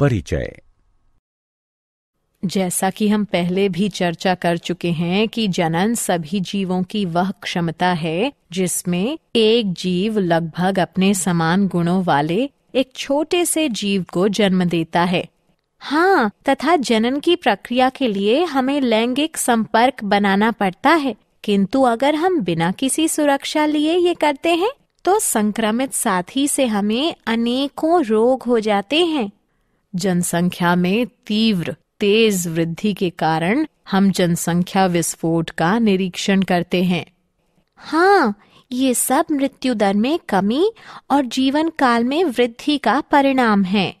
परिचय जैसा कि हम पहले भी चर्चा कर चुके हैं कि जनन सभी जीवों की वह क्षमता है जिसमें एक जीव लगभग अपने समान गुणों वाले एक छोटे से जीव को जन्म देता है हाँ तथा जनन की प्रक्रिया के लिए हमें लैंगिक संपर्क बनाना पड़ता है किंतु अगर हम बिना किसी सुरक्षा लिए ये करते हैं तो संक्रमित साथी से हमें अनेकों रोग हो जाते हैं जनसंख्या में तीव्र तेज वृद्धि के कारण हम जनसंख्या विस्फोट का निरीक्षण करते हैं हाँ ये सब मृत्यु दर में कमी और जीवन काल में वृद्धि का परिणाम है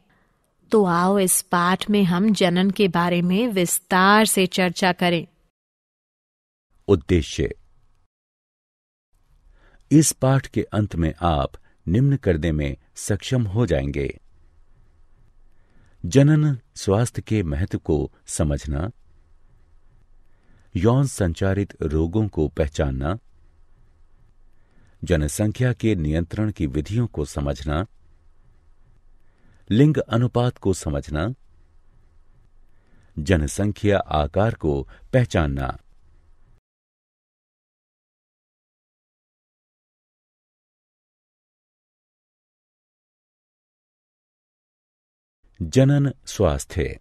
तो आओ इस पाठ में हम जनन के बारे में विस्तार से चर्चा करें उद्देश्य इस पाठ के अंत में आप निम्न करने में सक्षम हो जाएंगे जनन स्वास्थ्य के महत्व को समझना यौन संचारित रोगों को पहचानना जनसंख्या के नियंत्रण की विधियों को समझना लिंग अनुपात को समझना जनसंख्या आकार को पहचानना जनन स्वास्थ्य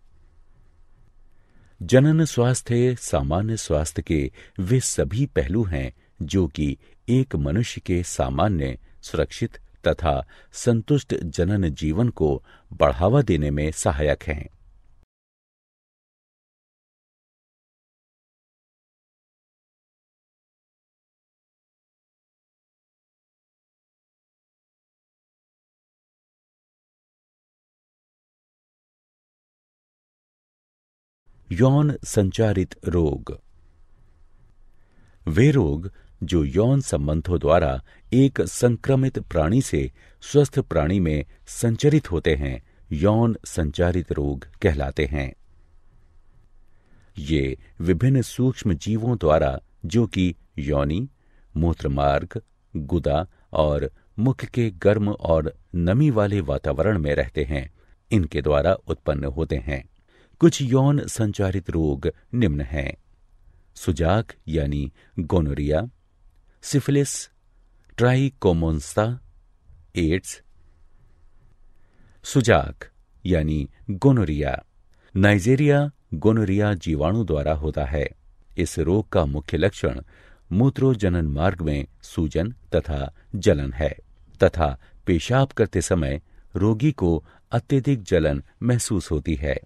जनन स्वास्थ्य सामान्य स्वास्थ्य के वे सभी पहलू हैं जो कि एक मनुष्य के सामान्य सुरक्षित तथा संतुष्ट जनन जीवन को बढ़ावा देने में सहायक हैं यौन संचारित रोग वे रोग जो यौन संबंधों द्वारा एक संक्रमित प्राणी से स्वस्थ प्राणी में संचरित होते हैं यौन संचारित रोग कहलाते हैं ये विभिन्न सूक्ष्म जीवों द्वारा जो कि यौनी मूत्रमार्ग गुदा और मुख के गर्म और नमी वाले वातावरण में रहते हैं इनके द्वारा उत्पन्न होते हैं कुछ यौन संचारित रोग निम्न हैं सुजाक यानी गोनोरिया सिफिलिस ट्राइकोमोन्स्ता एड्स सुजाक यानी गोनोरिया नाइजेरिया गोनोरिया जीवाणु द्वारा होता है इस रोग का मुख्य लक्षण मूत्रोजनन मार्ग में सूजन तथा जलन है तथा पेशाब करते समय रोगी को अत्यधिक जलन महसूस होती है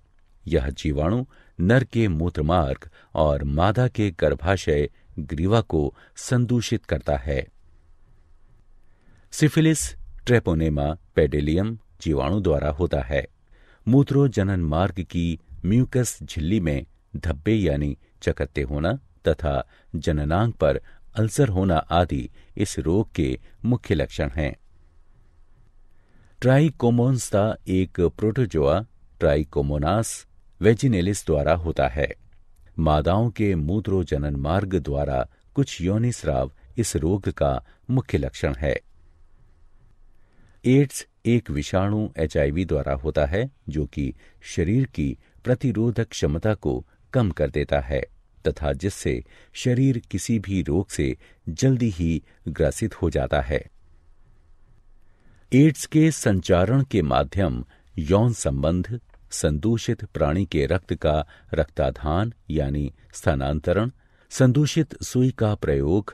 यह जीवाणु नर के मूत्रमार्ग और मादा के गर्भाशय ग्रीवा को संदूषित करता है सिफिलिस ट्रेपोनेमा पेडेलियम जीवाणु द्वारा होता है मूत्रोजनन मार्ग की म्यूकस झिल्ली में धब्बे यानी चकत्ते होना तथा जननांग पर अल्सर होना आदि इस रोग के मुख्य लक्षण हैं ट्राइकोमोन्स्ता एक प्रोटोजोआ ट्राइकोमोनास वेजिनेलिस द्वारा होता है मादाओं के मूत्रोजनन मार्ग द्वारा कुछ योनिस्राव इस रोग का मुख्य लक्षण है एड्स एक विषाणु एचआईवी द्वारा होता है जो कि शरीर की प्रतिरोधक क्षमता को कम कर देता है तथा जिससे शरीर किसी भी रोग से जल्दी ही ग्रसित हो जाता है एड्स के संचारण के माध्यम यौन संबंध संदूषित प्राणी के रक्त का रक्ताधान यानी स्थानांतरण संदूषित सुई का प्रयोग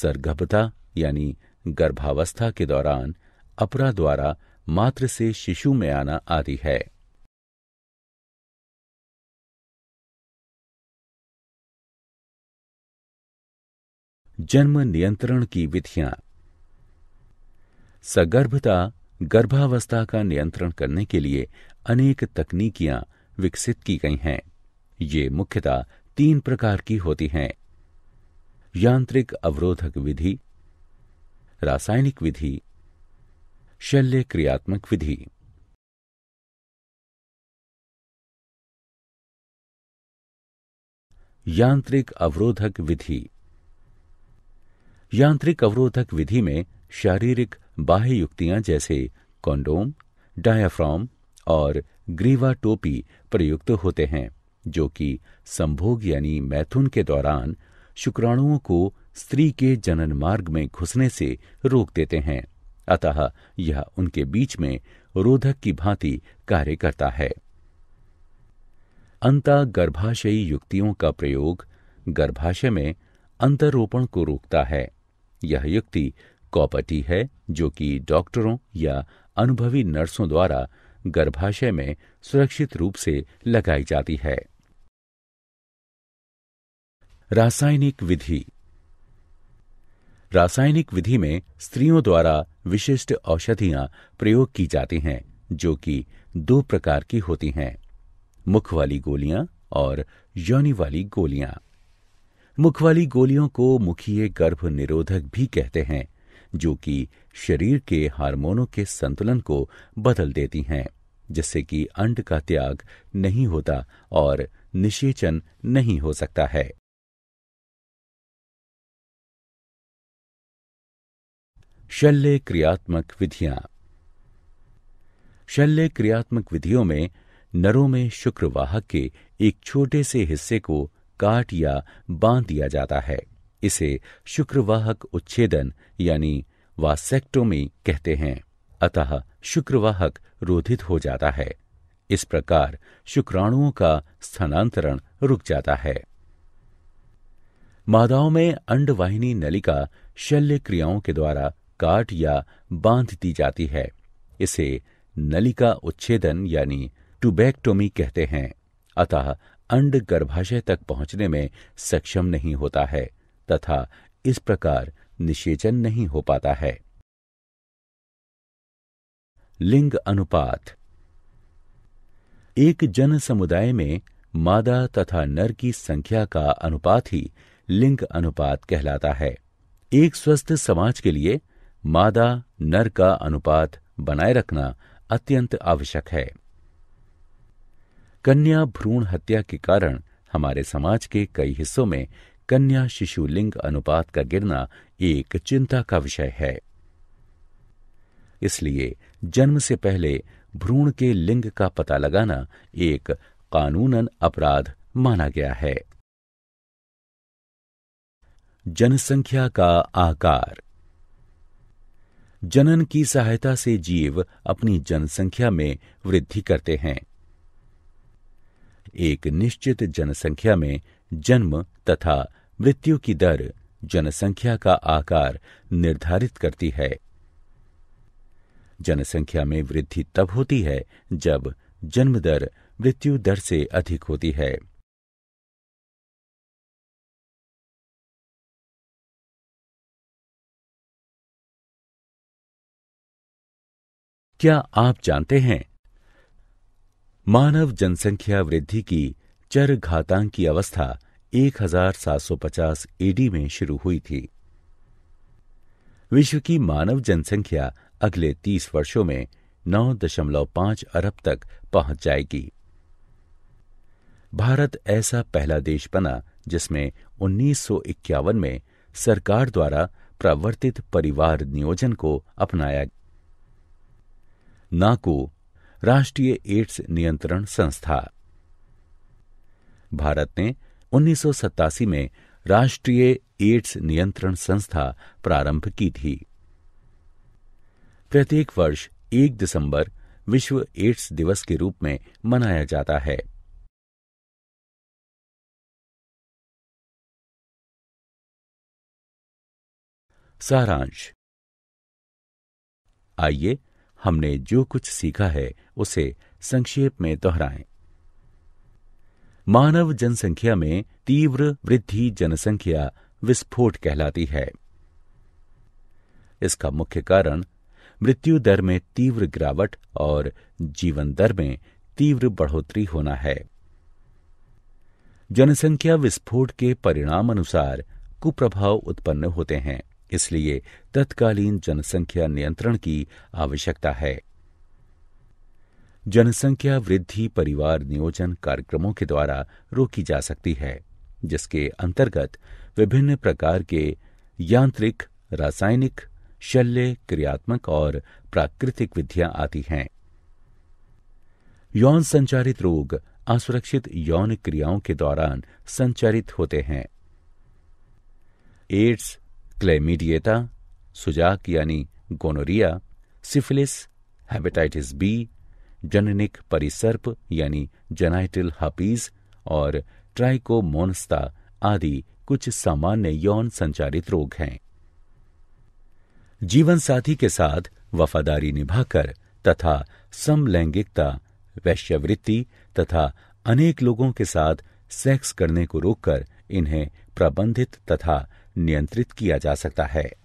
सरगर्भता यानी गर्भावस्था के दौरान अपरा द्वारा मात्र से शिशु में आना आदि है जन्म नियंत्रण की विधियां सगर्भता गर्भावस्था का नियंत्रण करने के लिए अनेक तकनीकियां विकसित की गई हैं ये मुख्यतः तीन प्रकार की होती हैं यांत्रिक अवरोधक विधि रासायनिक विधि शल्य क्रियात्मक विधि यांत्रिक अवरोधक विधि यांत्रिक अवरोधक विधि में शारीरिक बाह्य युक्तियां जैसे कॉन्डोम डायाफ्राम और ग्रीवा टोपी प्रयुक्त होते हैं जो कि संभोग यानी मैथुन के दौरान शुक्राणुओं को स्त्री के जनन मार्ग में घुसने से रोक देते हैं अतः यह उनके बीच में रोधक की भांति कार्य करता है अंता गर्भाशयी युक्तियों का प्रयोग गर्भाशय में अंतरोपण को रोकता है यह युक्ति कॉपर्टी है जो कि डॉक्टरों या अनुभवी नर्सों द्वारा गर्भाशय में सुरक्षित रूप से लगाई जाती है रासायनिक विधि रासायनिक विधि में स्त्रियों द्वारा विशिष्ट औषधियां प्रयोग की जाती हैं जो कि दो प्रकार की होती हैं मुख वाली गोलियां और योनि वाली गोलियां मुख वाली गोलियों को मुखीय गर्भ निरोधक भी कहते हैं जो कि शरीर के हार्मोनों के संतुलन को बदल देती हैं जिससे कि अंड का त्याग नहीं होता और निषेचन नहीं हो सकता है शल्य क्रियात्मक विधियां शल्य क्रियात्मक विधियों में नरों में शुक्रवाहक के एक छोटे से हिस्से को काट या बांध दिया जाता है इसे शुक्रवाहक उच्छेदन यानी वासेक्टोमी कहते हैं अतः शुक्रवाहक रोधित हो जाता है इस प्रकार शुक्राणुओं का स्थानांतरण रुक जाता है मादाओं में अंडवाहिनी नलिका शल्य क्रियाओं के द्वारा काट या बांध दी जाती है इसे नलिका उच्छेदन यानी टूबैक्टोमी कहते हैं अतः अंड गर्भाशय तक पहुंचने में सक्षम नहीं होता है तथा इस प्रकार निषेचन नहीं हो पाता है लिंग अनुपात एक जन समुदाय में मादा तथा नर की संख्या का अनुपात ही लिंग अनुपात कहलाता है एक स्वस्थ समाज के लिए मादा नर का अनुपात बनाए रखना अत्यंत आवश्यक है कन्या भ्रूण हत्या के कारण हमारे समाज के कई हिस्सों में कन्या शिशु लिंग अनुपात का गिरना एक चिंता का विषय है इसलिए जन्म से पहले भ्रूण के लिंग का पता लगाना एक कानूनन अपराध माना गया है जनसंख्या का आकार जनन की सहायता से जीव अपनी जनसंख्या में वृद्धि करते हैं एक निश्चित जनसंख्या में जन्म तथा मृत्यु की दर जनसंख्या का आकार निर्धारित करती है जनसंख्या में वृद्धि तब होती है जब जन्म दर मृत्यु दर से अधिक होती है क्या आप जानते हैं मानव जनसंख्या वृद्धि की चर घातांक की अवस्था 1750 एडी में शुरू हुई थी विश्व की मानव जनसंख्या अगले 30 वर्षों में 9.5 अरब तक पहुंच जाएगी भारत ऐसा पहला देश बना जिसमें इक्यावन में सरकार द्वारा प्रवर्तित परिवार नियोजन को अपनाया नाको राष्ट्रीय एड्स नियंत्रण संस्था भारत ने उन्नीस में राष्ट्रीय एड्स नियंत्रण संस्था प्रारंभ की थी प्रत्येक वर्ष एक दिसंबर विश्व एड्स दिवस के रूप में मनाया जाता है सारांश आइए हमने जो कुछ सीखा है उसे संक्षेप में दोहराएं मानव जनसंख्या में तीव्र वृद्धि जनसंख्या विस्फोट कहलाती है इसका मुख्य कारण मृत्यु दर में तीव्र गिरावट और जीवन दर में तीव्र बढ़ोतरी होना है जनसंख्या विस्फोट के परिणाम अनुसार कुप्रभाव उत्पन्न होते हैं इसलिए तत्कालीन जनसंख्या नियंत्रण की आवश्यकता है जनसंख्या वृद्धि परिवार नियोजन कार्यक्रमों के द्वारा रोकी जा सकती है जिसके अंतर्गत विभिन्न प्रकार के यांत्रिक रासायनिक शल्य क्रियात्मक और प्राकृतिक विधियां आती हैं यौन संचारित रोग असुरक्षित यौन क्रियाओं के दौरान संचारित होते हैं एड्स क्लेमीडिएटा सुजाक यानी गोनोरिया सिफिलिस हेपेटाइटिस बी जननिक परिसर्प यानी जेनाइटल हपीज और ट्राइकोमोनस्ता आदि कुछ सामान्य यौन संचारित रोग हैं जीवन साथी के साथ वफादारी निभाकर तथा समलैंगिकता वैश्यवृत्ति तथा अनेक लोगों के साथ सेक्स करने को रोककर इन्हें प्रबंधित तथा नियंत्रित किया जा सकता है